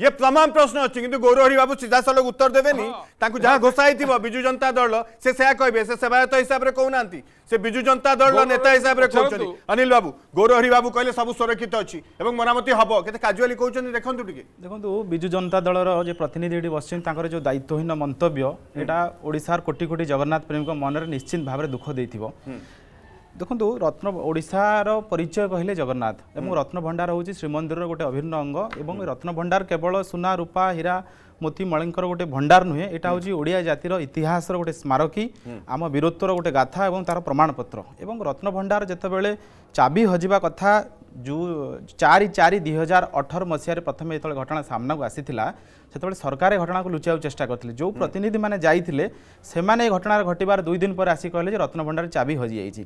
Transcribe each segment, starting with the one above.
ये तमाम प्रश्न अच्छे कि गौरहरी बाबू सीधा साल उत्तर देवेनि जहाँ घोषाई थी विजु जनता दल से कहे से सेवायत हिसाब से कहना से विजु जनता दल नेता हिसाब से कहते हैं अनिल बाबू गौरहरी बाबू कहे सब सुरक्षित अच्छी और मरामति हम कहते काजुआली कहते देखते टी देखो विजु जनता दल रतिनिधि बस जो दायित्वहीन मंत्य यहाँ ओडार कोटि कोटी जगन्नाथ प्रेमी मन में निश्चित भाव दुख देखिए ଦେଖନ୍ତୁ ରତ୍ନ ଓଡ଼ିଶାର ପରିଚୟ କହିଲେ ଜଗନ୍ନାଥ ଏବଂ ରତ୍ନଭଣ୍ଡାର ହେଉଛି ଶ୍ରୀମନ୍ଦିରର ଗୋଟେ ଅଭିନ୍ନ ଅଙ୍ଗ ଏବଂ ରତ୍ନଭଣ୍ଡାର କେବଳ ସୁନା ରୂପା ହୀରା ମୋତି ମଳିଙ୍କର ଗୋଟେ ଭଣ୍ଡାର ନୁହେଁ ଏଇଟା ହେଉଛି ଓଡ଼ିଆ ଜାତିର ଇତିହାସର ଗୋଟେ ସ୍ମାରକୀ ଆମ ବୀରତ୍ୱର ଗୋଟେ ଗାଥା ଏବଂ ତା'ର ପ୍ରମାଣପତ୍ର ଏବଂ ରତ୍ନଭଣ୍ଡାର ଯେତେବେଳେ ଚାବି ହଜିବା କଥା ଯେଉଁ ଚାରି ଚାରି ଦୁଇ ହଜାର ଅଠର ମସିହାରେ ପ୍ରଥମେ ଯେତେବେଳେ ଘଟଣା ସାମ୍ନାକୁ ଆସିଥିଲା ସେତେବେଳେ ସରକାର ଏ ଘଟଣାକୁ ଲୁଚାଇବାକୁ ଚେଷ୍ଟା କରିଥିଲେ ଯେଉଁ ପ୍ରତିନିଧିମାନେ ଯାଇଥିଲେ ସେମାନେ ଏ ଘଟଣାର ଘଟିବାର ଦୁଇ ଦିନ ପରେ ଆସି କହିଲେ ଯେ ରତ୍ନଭଣ୍ଡାର ଚାବି ହଜିଯାଇଛି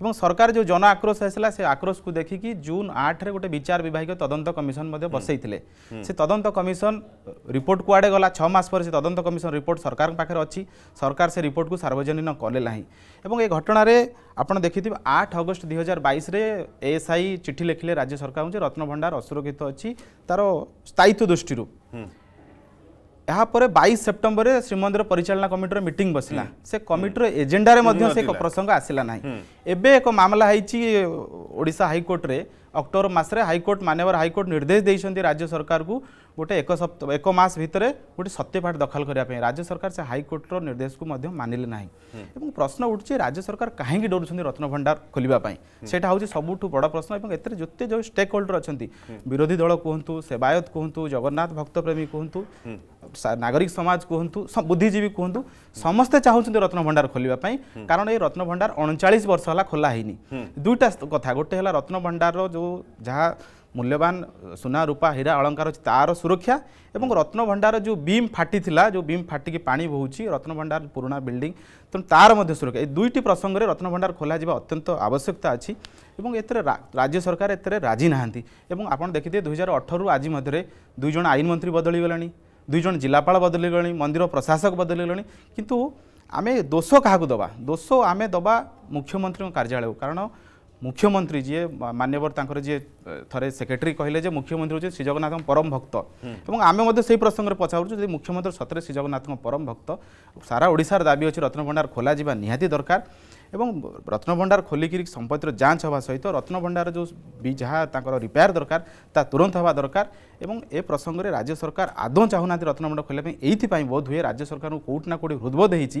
ଏବଂ ସରକାର ଯେଉଁ ଜନ ଆକ୍ରୋଶ ଆସିଲା ସେ ଆକ୍ରୋଶକୁ ଦେଖିକି ଜୁନ୍ ଆଠରେ ଗୋଟେ ବିଚାର ବିଭାଗୀୟ ତଦନ୍ତ କମିଶନ ମଧ୍ୟ ବସାଇଥିଲେ ସେ ତଦନ୍ତ କମିଶନ ରିପୋର୍ଟ କୁଆଡ଼େ ଗଲା ଛଅ ମାସ ପରେ ସେ ତଦନ୍ତ କମିଶନ ରିପୋର୍ଟ ସରକାରଙ୍କ ପାଖରେ ଅଛି ସରକାର ସେ ରିପୋର୍ଟକୁ ସାର୍ବଜନୀନ କଲେ ନାହିଁ ଏବଂ ଏ ଘଟଣାରେ ଆପଣ ଦେଖିଥିବେ ଆଠ ଅଗଷ୍ଟ ଦୁଇ ହଜାର ବାଇଶରେ ଏଏସ୍ଆଇ ଚିଠି ଲେଖିଲେ ରାଜ୍ୟ ସରକାରଙ୍କୁ ଯେ ରତ୍ନଭଣ୍ଡାର ଅସୁରକ୍ଷିତ ଅଛି ତାର ସ୍ଥାୟିତ୍ୱ ଦୃଷ୍ଟିରୁ ଏହାପରେ ବାଇଶ ସେପ୍ଟେମ୍ବରରେ ଶ୍ରୀମନ୍ଦିର ପରିଚାଳନା କମିଟିର ମିଟିଂ ବସିଲା ସେ କମିଟିର ଏଜେଣ୍ଡାରେ ମଧ୍ୟ ସେ ପ୍ରସଙ୍ଗ ଆସିଲା ନାହିଁ ଏବେ ଏକ ମାମଲା ହେଇଛି ଓଡ଼ିଶା ହାଇକୋର୍ଟରେ ଅକ୍ଟୋବର ମାସରେ ହାଇକୋର୍ଟ ମାନ୍ୟବର ହାଇକୋର୍ଟ ନିର୍ଦ୍ଦେଶ ଦେଇଛନ୍ତି ରାଜ୍ୟ ସରକାରକୁ गोटे एक सप्ताह एक मस भितर गोटे सत्यपाठ दखल करने राज्य सरकार से हाइकोर्टर निर्देश को मानिले ना और प्रश्न उठुचे राज्य सरकार कहीं डरुंच रत्न भंडार खोलवाई से सबुठ बड़ प्रश्न और एथे जिते जो स्टेक होल्डर अच्छा विरोधी दल कहतु सेवायत कहतु जगन्नाथ भक्तप्रेमी कहतु नागरिक समाज कहतु बुद्धिजीवी कहतु समस्ते चाहूँ रत्न भंडार खोलने कारण ये रत्न भंडार अणचाश वर्ष है खोला होनी दुईटा कथा गोटे है रत्न भंडार जो जहाँ মূল্যবান সোনা রূপা হীরা অলঙ্কার অছে তার সুরক্ষা এবং রত্নভণ্ডার যে বিম ফাটি লা যে বিম ফাটিকি পা বহুছি রত্নভণ্ডার পুরোনা বিল্ডিং তেমন তার মধ্যে সুরক্ষা এই দুইটি প্রসঙ্গে রত্নভণ্ডার খোলা যা অত্যন্ত আবশ্যকতা আছে এবং এতে রাজ্য সরকার এতে রাজি না এবং আপনার দেখিথে দুই হাজার অঠর আজ মধ্যে দুইজন আইনমন্ত্রী বদলি গলে দুইজন জেলাপাল বদলি গলে মন্দির প্রশাসক বদলি গলে কিন্তু আমি দোষ কাহক দেবা দোষ আমি দেবা মুখ্যমন্ত্রী কার্যালয় কারণ মুখ্যমন্ত্রী যে মানবর তাঁর যে থরে সেক্রেটারি কহিলেন যে মুখ্যমন্ত্রী হচ্ছে শ্রীজগন্নাথ পরম ভক্ত এবং আমি সেই প্রসঙ্গে পচারুଛୁ যদি মুখ্যমন্ত্রী সতরে শ্রীজগন্নাথ পরম ভক্ত সারা ওড়শার দাবি অছে রত্নভণ্ডার খোলা যা নিহতি দরকার এবং রত্নভণ্ডার খোলিকি সম্পত্তির যাঞ্চ হওয়া সহিত রত্নভণ্ডার যে যা তাঁর রিপেয়ার দরকার তা তুরন্ত হওয়া দরকার এবং এ প্রসঙ্গে রাজ্য সরকার আদৌ চাহু না রত্নভণ্ডার খোলা এইপাই বোধ হুয়ে রাজ্য সরকার কোটি না কোটি হৃদবোধ হয়েছে